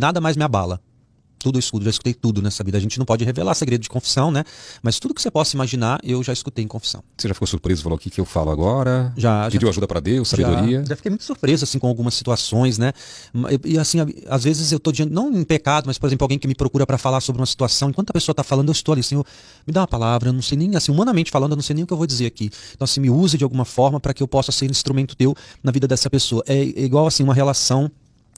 Nada mais me abala. Tudo escuto, já escutei tudo nessa vida. A gente não pode revelar segredo de confissão, né? Mas tudo que você possa imaginar, eu já escutei em confissão. Você já ficou surpreso? Falou, o que, eu falo agora? Já. Pediu já, ajuda para Deus, sabedoria? Já, já, fiquei muito surpreso, assim, com algumas situações, né? E, assim, às vezes eu tô diante, não em pecado, mas, por exemplo, alguém que me procura para falar sobre uma situação. Enquanto a pessoa tá falando, eu estou ali, assim, me dá uma palavra, eu não sei nem, assim, humanamente falando, eu não sei nem o que eu vou dizer aqui. Então, assim, me use de alguma forma para que eu possa ser instrumento teu na vida dessa pessoa. é, é igual, assim, uma relação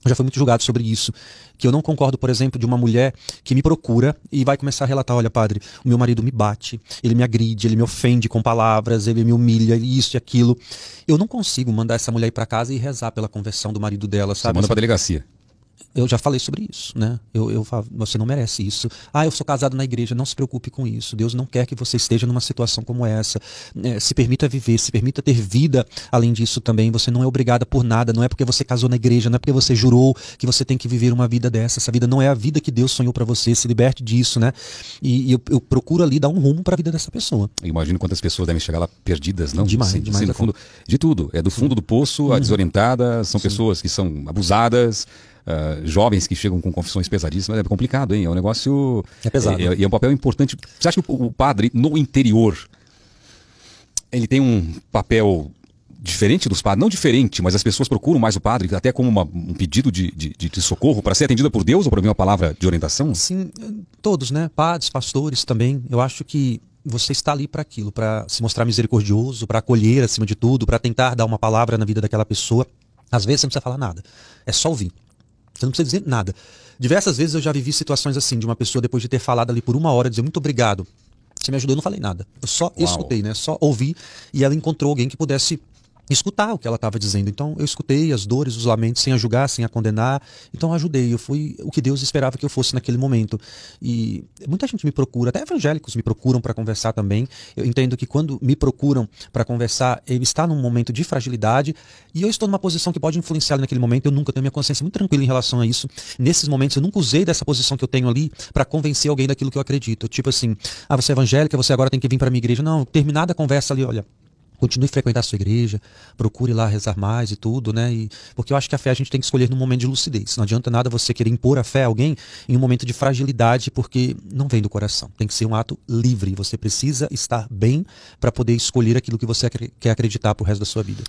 já fui muito julgado sobre isso. Que eu não concordo, por exemplo, de uma mulher que me procura e vai começar a relatar: olha, padre, o meu marido me bate, ele me agride, ele me ofende com palavras, ele me humilha, isso e aquilo. Eu não consigo mandar essa mulher ir para casa e rezar pela conversão do marido dela, sabe? Você manda pra delegacia eu já falei sobre isso, né? Eu, eu falo, você não merece isso. Ah, eu sou casado na igreja, não se preocupe com isso. Deus não quer que você esteja numa situação como essa. É, se permita viver, se permita ter vida. Além disso, também você não é obrigada por nada. Não é porque você casou na igreja, não é porque você jurou que você tem que viver uma vida dessa. Essa vida não é a vida que Deus sonhou para você. Se liberte disso, né? E, e eu, eu, procuro ali dar um rumo para a vida dessa pessoa. imagino quantas pessoas devem chegar lá perdidas, não? Demais, sim, demais. Sim, fundo, de tudo. É do fundo do poço, a uhum. desorientada. São sim. pessoas que são abusadas. Ah, jovens que chegam com confissões pesadíssimas, é complicado, hein? É um negócio. É pesado. E é, é, é, um papel importante. Você acha que o, o padre, no interior, ele tem um papel diferente dos padres, não diferente, mas as pessoas procuram mais o padre, até como uma, um pedido de, de, de socorro para ser atendida por Deus ou para mim uma palavra de orientação? Sim, todos, né? Padres, pastores também. Eu acho que você está ali para aquilo, para se mostrar misericordioso, para acolher acima de tudo, para tentar dar uma palavra na vida daquela pessoa. Às vezes você não precisa falar nada, é só ouvir. Você não precisa dizer nada. Diversas vezes eu já vivi situações assim, de uma pessoa depois de ter falado ali por uma hora, dizer muito obrigado. Você me ajudou, eu não falei nada. Eu só Uau. escutei, né? Só ouvi e ela encontrou alguém que pudesse escutar o que ela estava dizendo. Então eu escutei as dores, os lamentos, sem a julgar, sem a condenar. Então eu ajudei, eu fui o que Deus esperava que eu fosse naquele momento. E muita gente me procura, até evangélicos me procuram para conversar também. Eu entendo que quando me procuram para conversar, ele está num momento de fragilidade e eu estou numa posição que pode influenciar naquele momento. Eu nunca tenho minha consciência muito tranquila em relação a isso. Nesses momentos eu nunca usei dessa posição que eu tenho ali para convencer alguém daquilo que eu acredito. Tipo assim, ah, você é evangélica, você agora tem que vir para minha igreja. Não, terminada a conversa ali, olha, continue frequentar a sua igreja, procure lá rezar mais e tudo, né? E, porque eu acho que a fé a gente tem que escolher num momento de lucidez. Não adianta nada você querer impor a fé a alguém em um momento de fragilidade, porque não vem do coração. Tem que ser um ato livre. Você precisa estar bem para poder escolher aquilo que você quer acreditar o resto da sua vida.